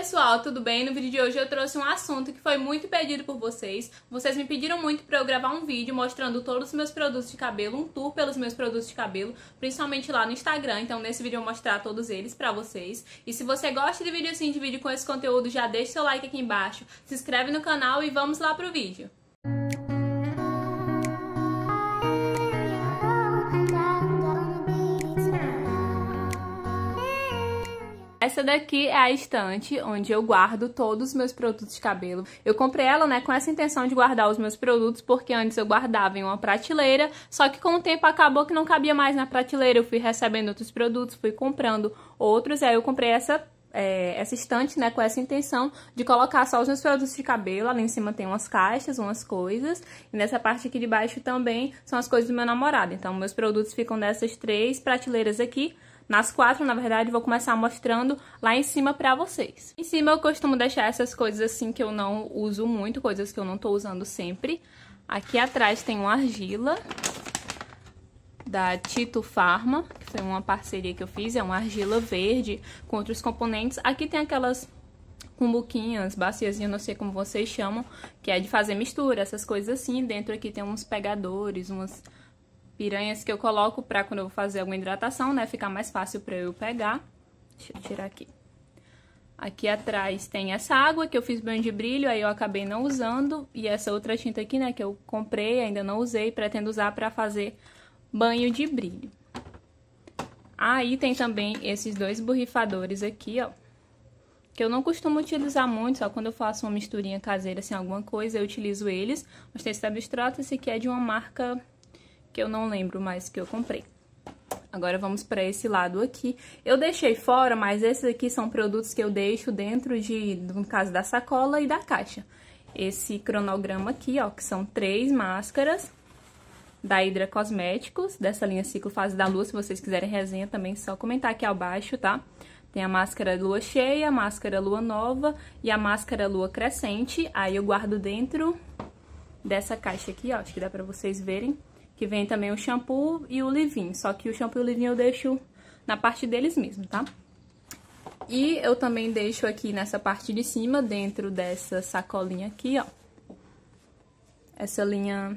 pessoal, tudo bem? No vídeo de hoje eu trouxe um assunto que foi muito pedido por vocês. Vocês me pediram muito para eu gravar um vídeo mostrando todos os meus produtos de cabelo, um tour pelos meus produtos de cabelo, principalmente lá no Instagram. Então nesse vídeo eu vou mostrar todos eles para vocês. E se você gosta de vídeo assim, de vídeo com esse conteúdo, já deixa seu like aqui embaixo, se inscreve no canal e vamos lá pro vídeo. Música Essa daqui é a estante onde eu guardo todos os meus produtos de cabelo. Eu comprei ela, né, com essa intenção de guardar os meus produtos, porque antes eu guardava em uma prateleira, só que com o tempo acabou que não cabia mais na prateleira, eu fui recebendo outros produtos, fui comprando outros, aí eu comprei essa é, essa estante, né, com essa intenção de colocar só os meus produtos de cabelo. Ali em cima tem umas caixas, umas coisas. E nessa parte aqui de baixo também são as coisas do meu namorado. Então, meus produtos ficam nessas três prateleiras aqui nas quatro, na verdade, vou começar mostrando lá em cima pra vocês. Em cima eu costumo deixar essas coisas assim que eu não uso muito, coisas que eu não tô usando sempre. Aqui atrás tem uma argila da Tito Pharma, que foi uma parceria que eu fiz, é uma argila verde com outros componentes. Aqui tem aquelas cumbuquinhas, baciazinhas, não sei como vocês chamam, que é de fazer mistura, essas coisas assim. Dentro aqui tem uns pegadores, umas piranhas que eu coloco pra quando eu vou fazer alguma hidratação, né? Ficar mais fácil pra eu pegar. Deixa eu tirar aqui. Aqui atrás tem essa água que eu fiz banho de brilho, aí eu acabei não usando. E essa outra tinta aqui, né, que eu comprei, ainda não usei, pretendo usar pra fazer banho de brilho. Aí tem também esses dois borrifadores aqui, ó. Que eu não costumo utilizar muito, só quando eu faço uma misturinha caseira, assim, alguma coisa, eu utilizo eles. Mas tem esse abstrato, esse aqui é de uma marca que eu não lembro mais que eu comprei. Agora vamos para esse lado aqui. Eu deixei fora, mas esses aqui são produtos que eu deixo dentro de, no caso da sacola e da caixa. Esse cronograma aqui, ó, que são três máscaras da Hydra Cosméticos, dessa linha Ciclo Fase da Lua. Se vocês quiserem resenha também, é só comentar aqui abaixo, tá? Tem a máscara lua cheia, a máscara lua nova e a máscara lua crescente. Aí eu guardo dentro dessa caixa aqui, ó, acho que dá pra vocês verem que vem também o shampoo e o leave-in. Só que o shampoo e o leave-in eu deixo na parte deles mesmo, tá? E eu também deixo aqui nessa parte de cima, dentro dessa sacolinha aqui, ó. Essa linha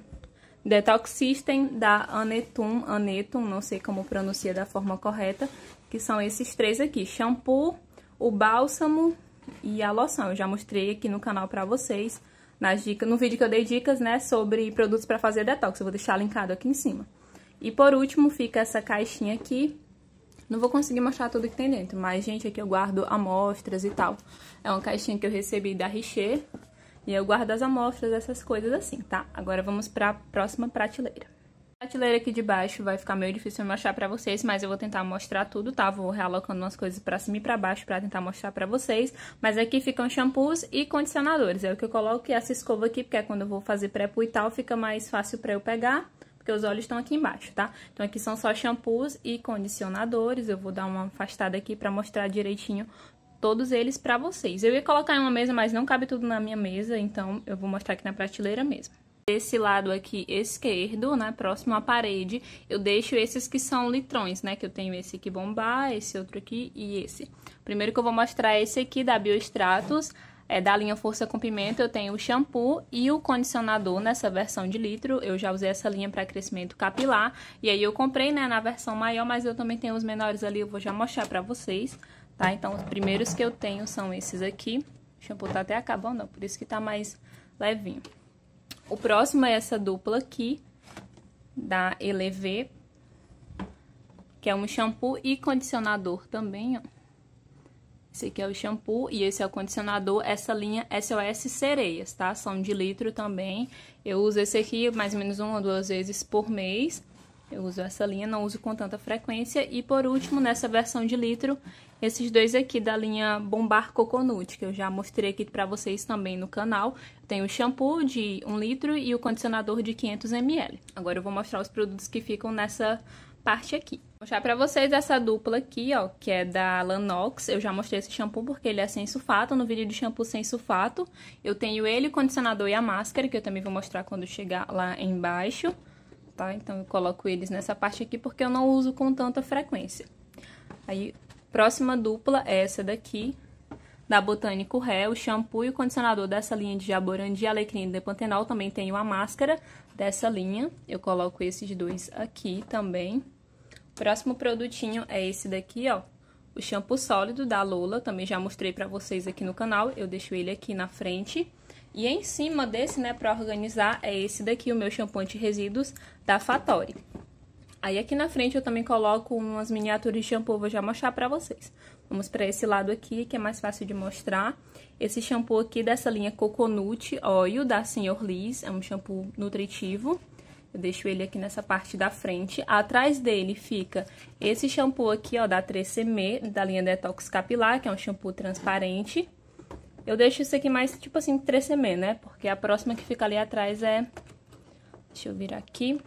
Detox System da Anetum, Anetum, não sei como pronuncia da forma correta, que são esses três aqui, shampoo, o bálsamo e a loção. Eu já mostrei aqui no canal pra vocês nas dicas, no vídeo que eu dei dicas, né, sobre produtos para fazer detox. Eu vou deixar linkado aqui em cima. E por último fica essa caixinha aqui. Não vou conseguir mostrar tudo que tem dentro, mas, gente, aqui eu guardo amostras e tal. É uma caixinha que eu recebi da Richer, e eu guardo as amostras, essas coisas assim, tá? Agora vamos para a próxima prateleira prateleira aqui de baixo vai ficar meio difícil mostrar pra vocês, mas eu vou tentar mostrar tudo, tá? Vou realocando umas coisas pra cima e pra baixo pra tentar mostrar pra vocês. Mas aqui ficam shampoos e condicionadores. É o que eu coloco essa escova aqui, porque é quando eu vou fazer pré-poo e tal, fica mais fácil pra eu pegar, porque os olhos estão aqui embaixo, tá? Então aqui são só shampoos e condicionadores. Eu vou dar uma afastada aqui pra mostrar direitinho todos eles pra vocês. Eu ia colocar em uma mesa, mas não cabe tudo na minha mesa, então eu vou mostrar aqui na prateleira mesmo desse lado aqui esquerdo, né, próximo à parede, eu deixo esses que são litrões, né, que eu tenho esse aqui bombar, esse outro aqui e esse. Primeiro que eu vou mostrar esse aqui da Biostratus, é, da linha Força com Pimenta, eu tenho o shampoo e o condicionador nessa versão de litro. Eu já usei essa linha para crescimento capilar. E aí eu comprei, né, na versão maior, mas eu também tenho os menores ali, eu vou já mostrar para vocês, tá? Então, os primeiros que eu tenho são esses aqui. O shampoo tá até acabando, por isso que tá mais levinho. O próximo é essa dupla aqui, da Eleve, que é um shampoo e condicionador também, ó. Esse aqui é o shampoo e esse é o condicionador. Essa linha SOS Sereias, tá? São de litro também. Eu uso esse aqui mais ou menos uma ou duas vezes por mês. Eu uso essa linha, não uso com tanta frequência. E por último, nessa versão de litro, esses dois aqui da linha Bombar Coconut, que eu já mostrei aqui para vocês também no canal. Tem o shampoo de 1 litro e o condicionador de 500ml. Agora eu vou mostrar os produtos que ficam nessa parte aqui. Vou mostrar pra vocês essa dupla aqui, ó, que é da Lanox. Eu já mostrei esse shampoo porque ele é sem sulfato, no vídeo de shampoo sem sulfato. Eu tenho ele, o condicionador e a máscara, que eu também vou mostrar quando chegar lá embaixo, tá? Então eu coloco eles nessa parte aqui porque eu não uso com tanta frequência. Aí Próxima dupla é essa daqui, da Botânico Ré, o shampoo e o condicionador dessa linha de Jaborandi, Alecrim e Depantenol. Também tem uma máscara dessa linha. Eu coloco esses dois aqui também. Próximo produtinho é esse daqui, ó. O shampoo sólido da Lola, também já mostrei pra vocês aqui no canal. Eu deixo ele aqui na frente. E em cima desse, né, pra organizar, é esse daqui, o meu shampoo anti-resíduos da Fattori. Aí aqui na frente eu também coloco umas miniaturas de shampoo, vou já mostrar pra vocês. Vamos pra esse lado aqui, que é mais fácil de mostrar. Esse shampoo aqui dessa linha Coconut Oil, da Senhor Liz, é um shampoo nutritivo. Eu deixo ele aqui nessa parte da frente. Atrás dele fica esse shampoo aqui, ó, da 3CM, da linha Detox Capilar, que é um shampoo transparente. Eu deixo isso aqui mais, tipo assim, 3CM, né? Porque a próxima que fica ali atrás é... Deixa eu virar aqui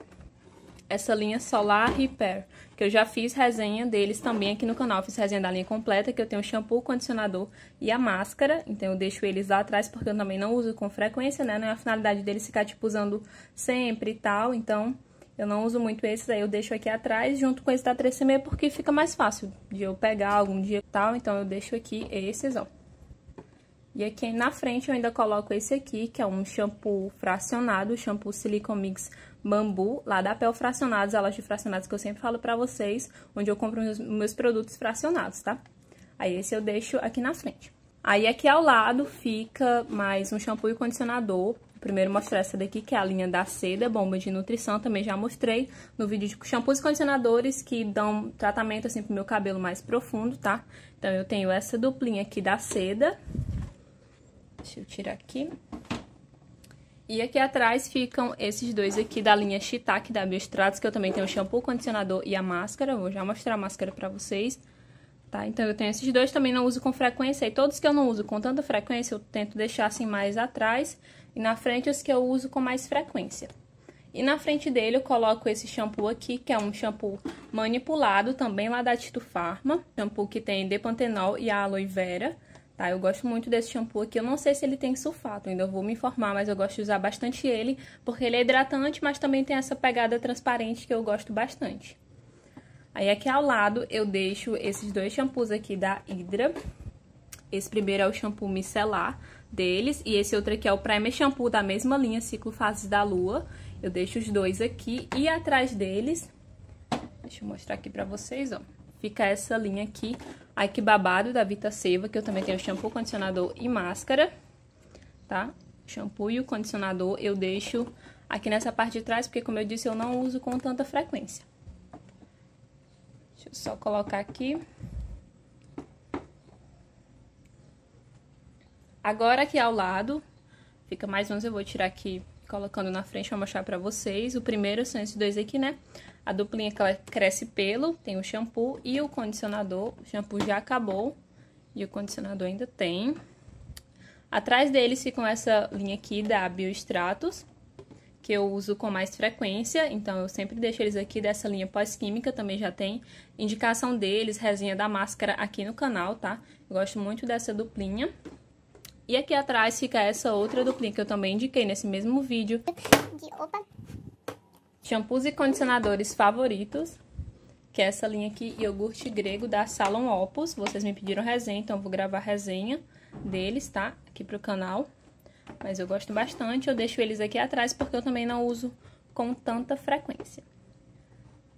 essa linha Solar Repair, que eu já fiz resenha deles também aqui no canal. fiz resenha da linha completa, que eu tenho shampoo, condicionador e a máscara. Então, eu deixo eles lá atrás, porque eu também não uso com frequência, né? Não é a finalidade deles ficar, tipo, usando sempre e tal. Então, eu não uso muito esses, aí eu deixo aqui atrás, junto com esse da 3 porque fica mais fácil de eu pegar algum dia e tal. Então, eu deixo aqui esses, ó. E aqui na frente eu ainda coloco esse aqui, que é um shampoo fracionado, shampoo mix Bambu, lá da Pel Fracionados, a loja de fracionados que eu sempre falo pra vocês, onde eu compro meus, meus produtos fracionados, tá? Aí esse eu deixo aqui na frente. Aí aqui ao lado fica mais um shampoo e condicionador. Primeiro mostrar essa daqui, que é a linha da seda, bomba de nutrição, também já mostrei no vídeo de shampoos e condicionadores que dão tratamento assim pro meu cabelo mais profundo, tá? Então eu tenho essa duplinha aqui da seda, Deixa eu tirar aqui. E aqui atrás ficam esses dois aqui da linha Shitake da Biostratos, que eu também tenho o shampoo, o condicionador e a máscara. vou já mostrar a máscara pra vocês, tá? Então eu tenho esses dois, também não uso com frequência. E todos que eu não uso com tanta frequência, eu tento deixar assim mais atrás. E na frente os que eu uso com mais frequência. E na frente dele eu coloco esse shampoo aqui, que é um shampoo manipulado, também lá da Tito Pharma. Shampoo que tem depantenol e aloe vera tá? Eu gosto muito desse shampoo aqui, eu não sei se ele tem sulfato, ainda vou me informar, mas eu gosto de usar bastante ele, porque ele é hidratante, mas também tem essa pegada transparente que eu gosto bastante. Aí aqui ao lado eu deixo esses dois shampoos aqui da Hydra. Esse primeiro é o shampoo micelar deles e esse outro aqui é o primer shampoo da mesma linha, Ciclo Fases da Lua. Eu deixo os dois aqui e atrás deles, deixa eu mostrar aqui pra vocês, ó, fica essa linha aqui Ai Que Babado, da Vita Seva, que eu também tenho shampoo, condicionador e máscara, tá? O shampoo e o condicionador eu deixo aqui nessa parte de trás, porque como eu disse, eu não uso com tanta frequência. Deixa eu só colocar aqui. Agora aqui ao lado, fica mais ou menos. eu vou tirar aqui colocando na frente vou mostrar para vocês. O primeiro são esses dois aqui, né? A duplinha que ela cresce pelo, tem o shampoo e o condicionador. O shampoo já acabou e o condicionador ainda tem. Atrás deles ficam essa linha aqui da Biostratos, que eu uso com mais frequência, então eu sempre deixo eles aqui dessa linha pós-química, também já tem indicação deles, resinha da máscara aqui no canal, tá? Eu gosto muito dessa duplinha. E aqui atrás fica essa outra duplinha que eu também indiquei nesse mesmo vídeo. Opa. Shampoos e condicionadores favoritos, que é essa linha aqui, iogurte grego da Salon Opus. Vocês me pediram resenha, então eu vou gravar resenha deles, tá? Aqui pro canal. Mas eu gosto bastante, eu deixo eles aqui atrás porque eu também não uso com tanta frequência.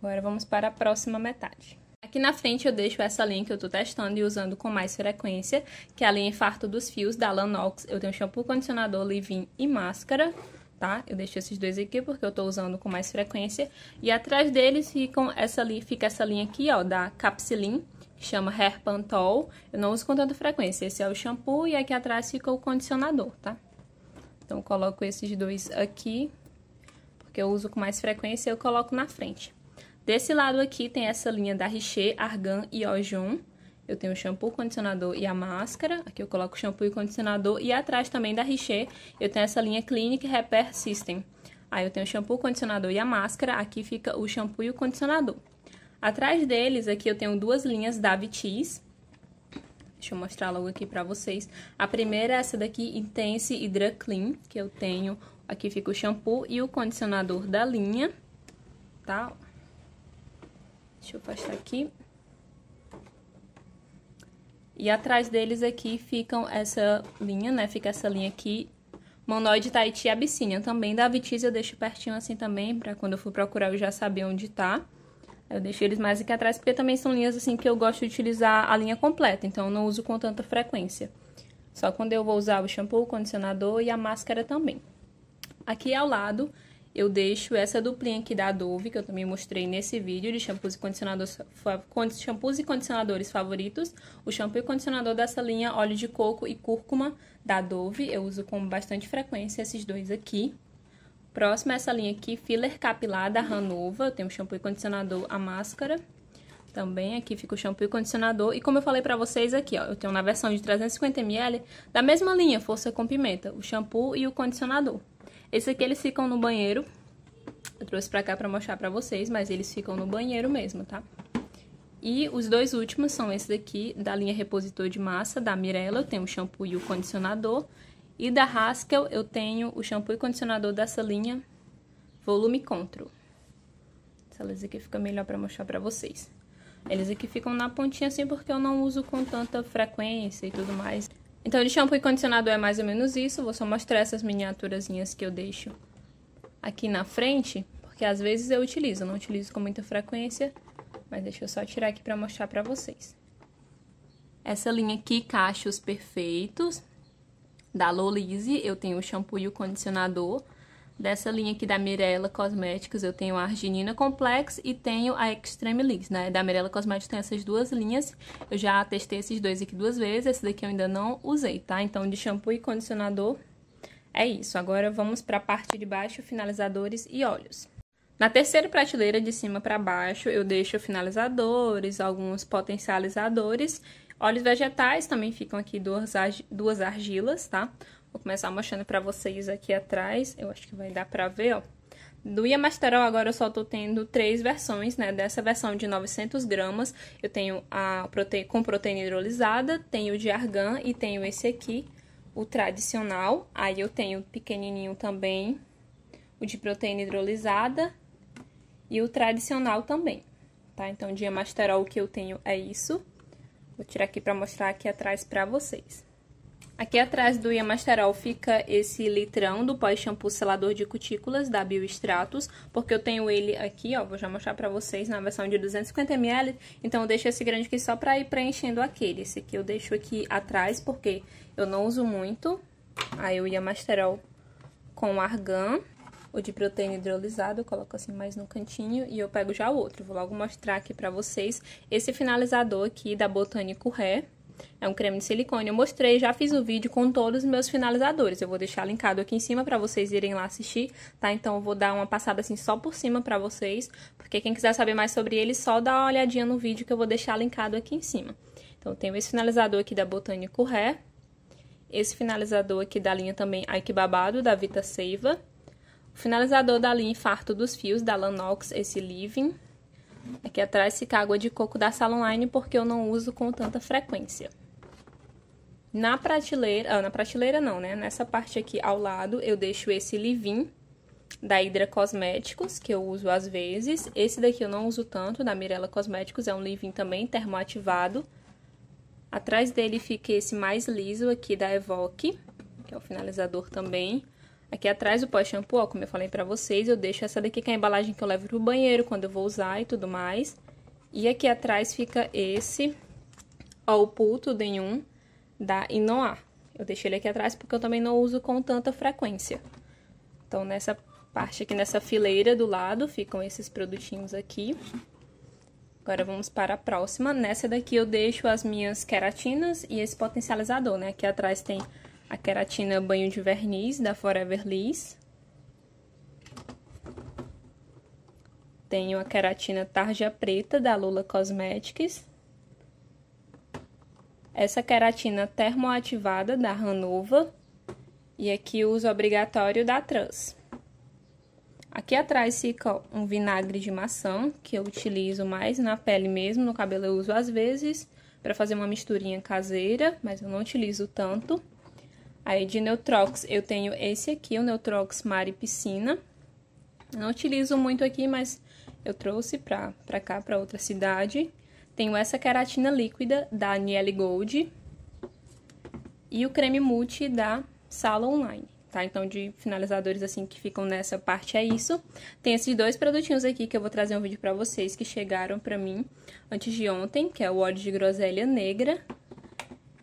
Agora vamos para a próxima metade. Aqui na frente eu deixo essa linha que eu tô testando e usando com mais frequência, que é a linha Infarto dos Fios, da Lanox. Eu tenho shampoo, condicionador, leave-in e máscara, tá? Eu deixo esses dois aqui porque eu tô usando com mais frequência. E atrás deles ficam essa linha, fica essa linha aqui, ó, da Capsilin, que chama Hair Pantol. Eu não uso com tanta frequência, esse é o shampoo e aqui atrás fica o condicionador, tá? Então, eu coloco esses dois aqui, porque eu uso com mais frequência e eu coloco na frente. Desse lado aqui tem essa linha da Richer, Argan e Ojon. Eu tenho o shampoo, o condicionador e a máscara. Aqui eu coloco o shampoo e o condicionador. E atrás também da Richer eu tenho essa linha Clinique Repair System. Aí eu tenho o shampoo, o condicionador e a máscara. Aqui fica o shampoo e o condicionador. Atrás deles, aqui eu tenho duas linhas da Vitis. Deixa eu mostrar logo aqui pra vocês. A primeira é essa daqui, Intense Hydra Clean, que eu tenho. Aqui fica o shampoo e o condicionador da linha, tá? Deixa eu passar aqui. E atrás deles aqui ficam essa linha, né? Fica essa linha aqui. Monoide Tahiti tá e Abissínia também. Da Vitis eu deixo pertinho assim também, pra quando eu for procurar eu já saber onde tá. Eu deixo eles mais aqui atrás, porque também são linhas assim que eu gosto de utilizar a linha completa. Então, eu não uso com tanta frequência. Só quando eu vou usar o shampoo, o condicionador e a máscara também. Aqui ao lado eu deixo essa duplinha aqui da Dove, que eu também mostrei nesse vídeo, de shampoos e condicionadores, shampoos e condicionadores favoritos. O shampoo e condicionador dessa linha, óleo de coco e cúrcuma da Dove, eu uso com bastante frequência esses dois aqui. Próxima é essa linha aqui, filler capilar da Ranova, eu tenho shampoo e condicionador, a máscara. Também aqui fica o shampoo e condicionador. E como eu falei pra vocês aqui, ó, eu tenho na versão de 350ml, da mesma linha, força com pimenta, o shampoo e o condicionador. Esse aqui eles ficam no banheiro. Eu trouxe pra cá pra mostrar pra vocês, mas eles ficam no banheiro mesmo, tá? E os dois últimos são esse daqui, da linha Repositor de Massa, da Mirella, eu tenho o shampoo e o condicionador. E da Haskell, eu tenho o shampoo e condicionador dessa linha, Volume Control. Essa luz aqui fica melhor pra mostrar pra vocês. Eles aqui ficam na pontinha assim porque eu não uso com tanta frequência e tudo mais. Então, de shampoo e condicionador é mais ou menos isso. Vou só mostrar essas miniaturazinhas que eu deixo aqui na frente, porque às vezes eu utilizo, eu não utilizo com muita frequência, mas deixa eu só tirar aqui para mostrar para vocês. Essa linha aqui, Cachos Perfeitos, da Lolize. eu tenho o shampoo e o condicionador. Dessa linha aqui da Mirella Cosméticos, eu tenho a Arginina Complex e tenho a Extreme Liss, né? Da Mirella Cosméticos tem essas duas linhas. Eu já testei esses dois aqui duas vezes, esse daqui eu ainda não usei, tá? Então, de shampoo e condicionador, é isso. Agora, vamos para a parte de baixo, finalizadores e óleos. Na terceira prateleira, de cima para baixo, eu deixo finalizadores, alguns potencializadores... Óleos vegetais também ficam aqui duas, duas argilas, tá? Vou começar mostrando pra vocês aqui atrás. Eu acho que vai dar pra ver, ó. Do Yamasterol agora eu só tô tendo três versões, né? Dessa versão de 900 gramas, eu tenho a prote... com proteína hidrolisada, tenho o de argan e tenho esse aqui, o tradicional. Aí eu tenho pequenininho também, o de proteína hidrolisada e o tradicional também, tá? Então, de Yamasterol que eu tenho é isso. Vou tirar aqui pra mostrar aqui atrás pra vocês. Aqui atrás do Yamasterol fica esse litrão do pós-shampoo selador de cutículas da Bioestratos, porque eu tenho ele aqui, ó, vou já mostrar pra vocês na versão de 250ml, então eu deixo esse grande aqui só pra ir preenchendo aquele. Esse aqui eu deixo aqui atrás, porque eu não uso muito, aí o Yamasterol com argan, o de proteína hidrolisado, eu coloco assim mais no cantinho e eu pego já o outro. Vou logo mostrar aqui pra vocês esse finalizador aqui da Botânico Ré, é um creme de silicone. Eu mostrei, já fiz o vídeo com todos os meus finalizadores. Eu vou deixar linkado aqui em cima para vocês irem lá assistir, tá? Então eu vou dar uma passada assim só por cima para vocês, porque quem quiser saber mais sobre ele, só dá uma olhadinha no vídeo que eu vou deixar linkado aqui em cima. Então eu tenho esse finalizador aqui da Botânico Ré, esse finalizador aqui da linha também Ike Babado, da Vita Seiva, o finalizador da linha Infarto dos Fios, da Lanox, esse Living, Aqui atrás fica a água de coco da sala online porque eu não uso com tanta frequência. Na prateleira, ah, na prateleira não, né? Nessa parte aqui ao lado eu deixo esse Livin da Hydra Cosméticos, que eu uso às vezes. Esse daqui eu não uso tanto, da Mirella Cosméticos, é um Livin também termoativado. Atrás dele fica esse mais liso aqui da Evoque, que é o finalizador também. Aqui atrás o pós-shampoo, como eu falei pra vocês, eu deixo essa daqui que é a embalagem que eu levo pro banheiro quando eu vou usar e tudo mais. E aqui atrás fica esse, ó, o pulto em um da Inoar. Eu deixei ele aqui atrás porque eu também não uso com tanta frequência. Então, nessa parte aqui, nessa fileira do lado, ficam esses produtinhos aqui. Agora vamos para a próxima. Nessa daqui eu deixo as minhas queratinas e esse potencializador, né? Aqui atrás tem a queratina é banho de verniz da Forever Liss. Tenho a queratina tarja preta da Lula Cosmetics. Essa queratina termoativada da Ranova. E aqui o uso obrigatório da Trans. Aqui atrás fica um vinagre de maçã, que eu utilizo mais na pele mesmo, no cabelo eu uso às vezes, para fazer uma misturinha caseira, mas eu não utilizo tanto. Aí, de Neutrox, eu tenho esse aqui, o Neutrox Mari Piscina. não utilizo muito aqui, mas eu trouxe pra, pra cá, pra outra cidade. Tenho essa queratina líquida da Niele Gold. E o creme multi da Sala Online, tá? Então, de finalizadores, assim, que ficam nessa parte, é isso. Tem esses dois produtinhos aqui que eu vou trazer um vídeo pra vocês, que chegaram pra mim antes de ontem, que é o óleo de groselha negra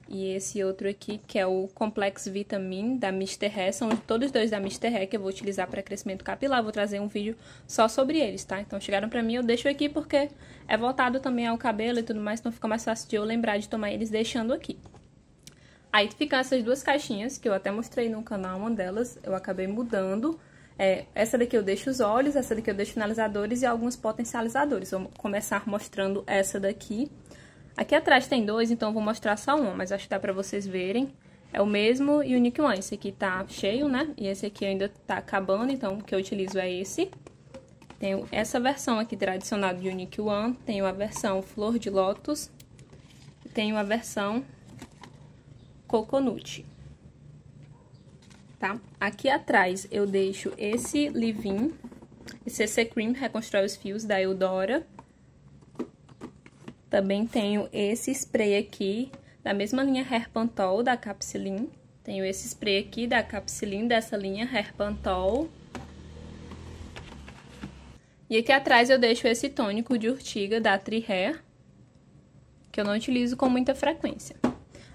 e esse outro aqui, que é o Complex Vitamin da Mr. Hair. São todos dois da Mr. Hair que eu vou utilizar para crescimento capilar. vou trazer um vídeo só sobre eles, tá? Então chegaram para mim, eu deixo aqui porque é voltado também ao cabelo e tudo mais, então fica mais fácil de eu lembrar de tomar eles deixando aqui. Aí ficam essas duas caixinhas, que eu até mostrei no canal, uma delas eu acabei mudando. É, essa daqui eu deixo os olhos, essa daqui eu deixo finalizadores e alguns potencializadores. Vou começar mostrando essa daqui. Aqui atrás tem dois, então vou mostrar só um, mas acho que dá pra vocês verem. É o mesmo e o Unique One. Esse aqui tá cheio, né? E esse aqui ainda tá acabando, então o que eu utilizo é esse. Tenho essa versão aqui tradicional de Unique One. Tenho a versão Flor de Lótus. E tenho a versão Coconut. Tá? Aqui atrás eu deixo esse Livin. Esse CC Cream Reconstrói os Fios da Eudora. Também tenho esse spray aqui, da mesma linha Herpantol, da Capsilin. Tenho esse spray aqui da Capsilin, dessa linha Herpantol. E aqui atrás eu deixo esse tônico de urtiga da Trihair, que eu não utilizo com muita frequência.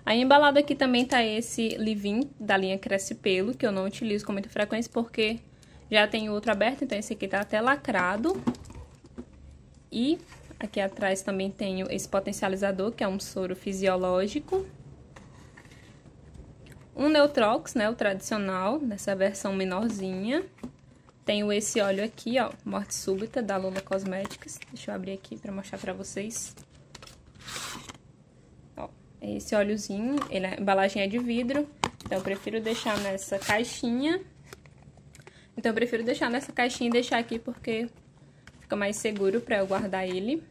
Aí embalado aqui também tá esse Livin da linha Cresce Pelo, que eu não utilizo com muita frequência porque já tem outro aberto, então esse aqui tá até lacrado. E Aqui atrás também tenho esse potencializador, que é um soro fisiológico. Um Neutrox, né, o tradicional, nessa versão menorzinha. Tenho esse óleo aqui, ó, Morte Súbita, da lula cosméticas Deixa eu abrir aqui para mostrar para vocês. Ó, é esse óleozinho, ele, a é embalagem é de vidro, então eu prefiro deixar nessa caixinha. Então eu prefiro deixar nessa caixinha e deixar aqui porque fica mais seguro para eu guardar ele.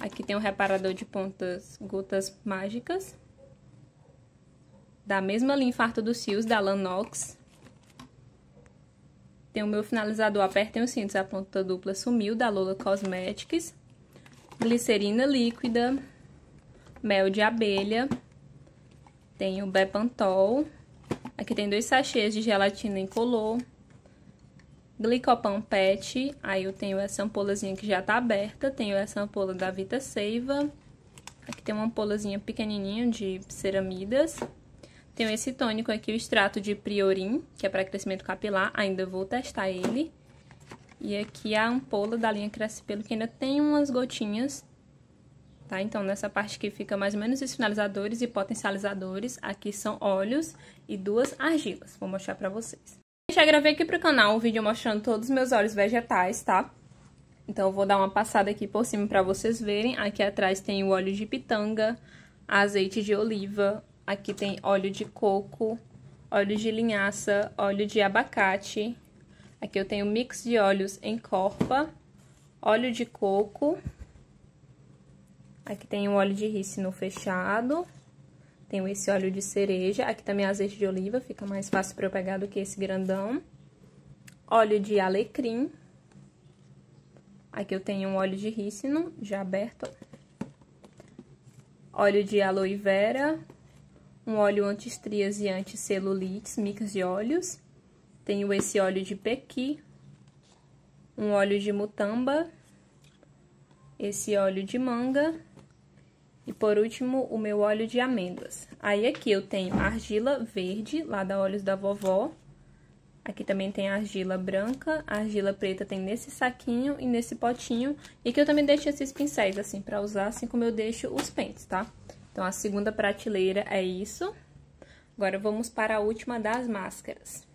Aqui tem um reparador de pontas gotas mágicas. Da mesma linha Infarto dos Fios, da Lanox. Tem o meu finalizador Apertem os Cintos, a ponta dupla sumiu, da Lola Cosmetics. Glicerina líquida. Mel de abelha. Tem o Bepantol. Aqui tem dois sachês de gelatina incolor. Glicopan PET, aí eu tenho essa ampolazinha que já tá aberta, tenho essa ampola da Vita Seiva, aqui tem uma ampolazinha pequenininha de ceramidas, tenho esse tônico aqui, o extrato de Priorin, que é para crescimento capilar, ainda vou testar ele, e aqui a ampola da linha Cresce Pelo, que ainda tem umas gotinhas, tá? Então, nessa parte que fica mais ou menos os finalizadores e potencializadores, aqui são óleos e duas argilas, vou mostrar pra vocês. Já gravei aqui pro canal um vídeo mostrando todos os meus óleos vegetais, tá? Então eu vou dar uma passada aqui por cima pra vocês verem. Aqui atrás tem o óleo de pitanga, azeite de oliva, aqui tem óleo de coco, óleo de linhaça, óleo de abacate. Aqui eu tenho mix de óleos em corpa, óleo de coco. Aqui tem o óleo de rícino fechado. Tenho esse óleo de cereja, aqui também é azeite de oliva, fica mais fácil para eu pegar do que esse grandão. Óleo de alecrim. Aqui eu tenho um óleo de rícino, já aberto. Óleo de aloe vera. Um óleo anti-estrias e anti-celulites, mix de óleos. Tenho esse óleo de pequi. Um óleo de mutamba. Esse óleo de manga e por último, o meu óleo de amêndoas. Aí aqui eu tenho argila verde, lá da Olhos da Vovó. Aqui também tem argila branca, argila preta tem nesse saquinho e nesse potinho. E que eu também deixo esses pincéis assim para usar, assim como eu deixo os pentes, tá? Então a segunda prateleira é isso. Agora vamos para a última das máscaras.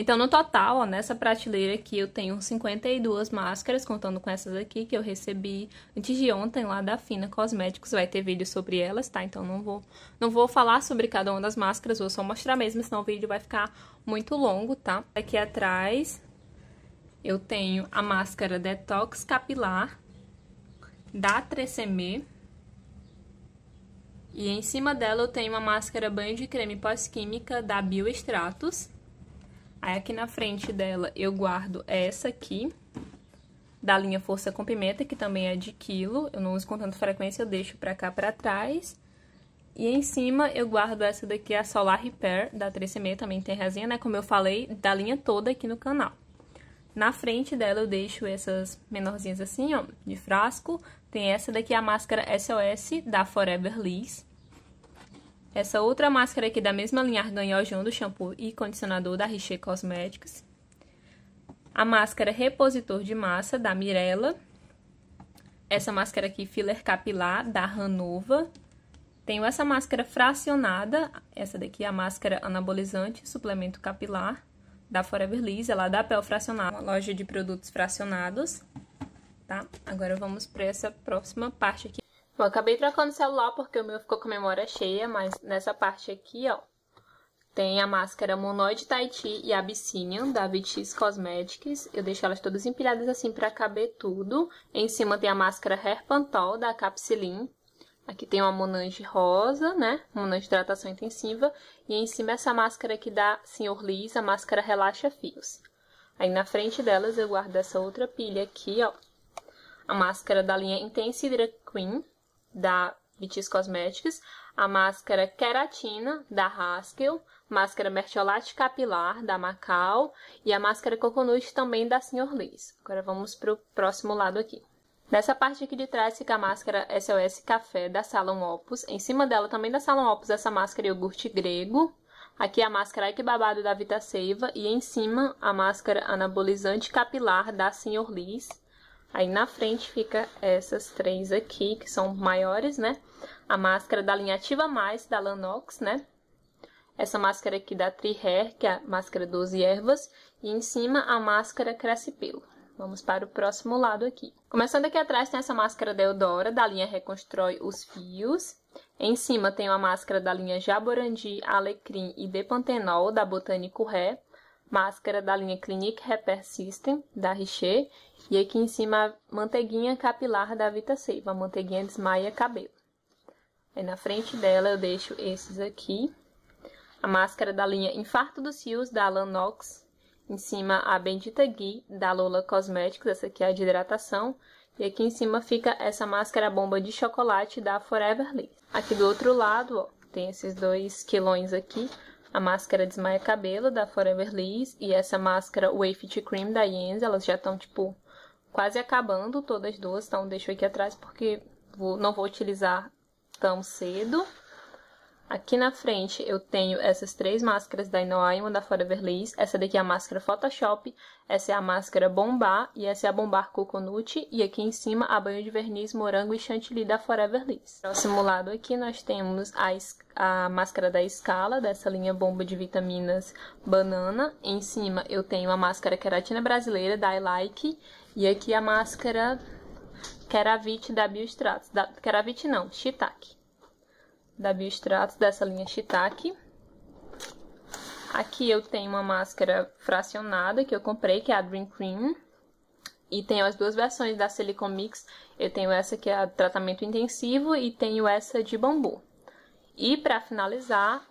Então, no total, ó, nessa prateleira aqui, eu tenho 52 máscaras, contando com essas aqui que eu recebi antes de ontem lá da Fina Cosméticos. Vai ter vídeo sobre elas, tá? Então, não vou, não vou falar sobre cada uma das máscaras, vou só mostrar mesmo, senão o vídeo vai ficar muito longo, tá? Aqui atrás, eu tenho a máscara Detox Capilar da 3CM. E em cima dela eu tenho uma máscara banho de creme pós-química da Bioestratos. Aí aqui na frente dela eu guardo essa aqui, da linha Força com Pimenta, que também é de quilo. Eu não uso com tanta frequência, eu deixo pra cá pra trás. E em cima eu guardo essa daqui, a Solar Repair, da 3CM, também tem resenha, né? Como eu falei, da linha toda aqui no canal. Na frente dela eu deixo essas menorzinhas assim, ó, de frasco. Tem essa daqui, a máscara SOS da Forever Lease. Essa outra máscara aqui da mesma linha Arganhojão do shampoo e condicionador da Richer cosmetics A máscara Repositor de Massa da Mirella. Essa máscara aqui Filler Capilar da Ranova. Tenho essa máscara fracionada, essa daqui é a máscara anabolizante, suplemento capilar da Forever Liz, ela é da Pel Fracionada, uma loja de produtos fracionados, tá? Agora vamos para essa próxima parte aqui. Bom, acabei trocando o celular porque o meu ficou com a memória cheia, mas nessa parte aqui, ó, tem a máscara Monoid Tahiti e Abyssinian, da Vitis Cosmetics. Eu deixo elas todas empilhadas assim para caber tudo. Em cima tem a máscara Hair Pantol, da Capsilin. Aqui tem uma Monange rosa, né? Monange hidratação intensiva. E em cima essa máscara aqui da Senhor Liz, a máscara Relaxa Fios. Aí na frente delas eu guardo essa outra pilha aqui, ó. A máscara da linha Intense Hydra Queen, da Vitis Cosmetics, a máscara Queratina, da Haskell, máscara Mertiolate Capilar, da Macau, e a máscara Coconut, também da Sr. Liz. Agora vamos para o próximo lado aqui. Nessa parte aqui de trás fica a máscara SOS Café, da Salon Opus. Em cima dela, também da Salon Opus, essa máscara iogurte grego. Aqui é a máscara Ike Babado, da Vita Seiva. E em cima, a máscara anabolizante capilar, da Sr. Liz. Aí na frente fica essas três aqui, que são maiores, né? A máscara da linha Ativa Mais, da Lanox, né? Essa máscara aqui da Trihair, que é a máscara 12 ervas. E em cima a máscara Cresce Pelo. Vamos para o próximo lado aqui. Começando aqui atrás tem essa máscara da Eudora, da linha Reconstrói os Fios. Em cima tem uma máscara da linha Jaborandi, Alecrim e Depantenol, da Botânico Ré máscara da linha Clinique Repair System, da Richer, e aqui em cima a manteiguinha capilar da Vita Seiva, a manteiguinha desmaia cabelo. Aí na frente dela eu deixo esses aqui, a máscara da linha Infarto dos Fios, da Alan Knox, em cima a Bendita Gui, da Lola Cosméticos, essa aqui é a de hidratação, e aqui em cima fica essa máscara bomba de chocolate da Forever Lace. Aqui do outro lado, ó, tem esses dois quilões aqui, a máscara Desmaia Cabelo, da Forever Lease e essa máscara Wave Cream, da Yenz, elas já estão, tipo, quase acabando, todas duas, então deixo aqui atrás porque vou, não vou utilizar tão cedo. Aqui na frente eu tenho essas três máscaras da Inoai, uma da Forever Lace. essa daqui é a máscara Photoshop, essa é a máscara Bombar e essa é a Bombar Coconut e aqui em cima a banho de verniz morango e chantilly da Forever Lace. Próximo lado aqui nós temos a, a máscara da Scala, dessa linha bomba de vitaminas banana. Em cima eu tenho a máscara queratina brasileira da I Like e aqui a máscara Keravit da Biostratos, da não, Shiitake da Biostratos, dessa linha Shiitake. Aqui eu tenho uma máscara fracionada que eu comprei, que é a Dream Cream. E tenho as duas versões da Silicon Mix. Eu tenho essa que é a tratamento intensivo e tenho essa de bambu. E para finalizar,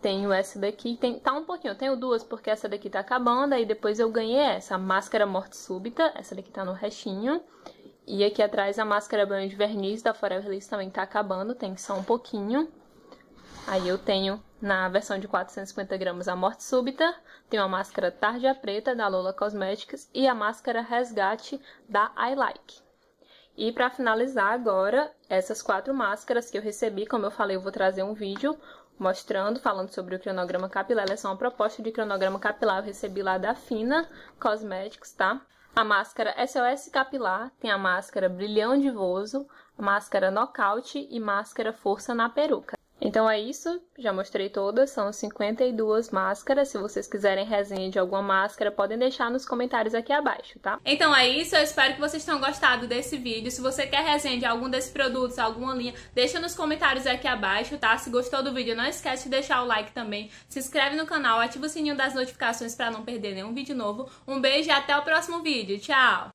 tenho essa daqui, tem, tá um pouquinho, eu tenho duas porque essa daqui tá acabando, aí depois eu ganhei essa, a máscara morte súbita, essa daqui tá no restinho, e aqui atrás a máscara banho de verniz da Forever Release também tá acabando, tem só um pouquinho. Aí eu tenho na versão de 450 gramas a Morte Súbita, tenho a máscara Tardia Preta da Lola Cosmetics e a máscara Resgate da I Like. E para finalizar agora, essas quatro máscaras que eu recebi, como eu falei, eu vou trazer um vídeo mostrando, falando sobre o cronograma capilar. Ela é só uma proposta de cronograma capilar, eu recebi lá da Fina Cosmetics, tá? A máscara SOS Capilar tem a máscara Brilhão Divoso, máscara Nocaute e máscara Força na Peruca. Então é isso, já mostrei todas, são 52 máscaras. Se vocês quiserem resenha de alguma máscara, podem deixar nos comentários aqui abaixo, tá? Então é isso, eu espero que vocês tenham gostado desse vídeo. Se você quer resenha de algum desses produtos, alguma linha, deixa nos comentários aqui abaixo, tá? Se gostou do vídeo, não esquece de deixar o like também. Se inscreve no canal, ativa o sininho das notificações para não perder nenhum vídeo novo. Um beijo e até o próximo vídeo. Tchau!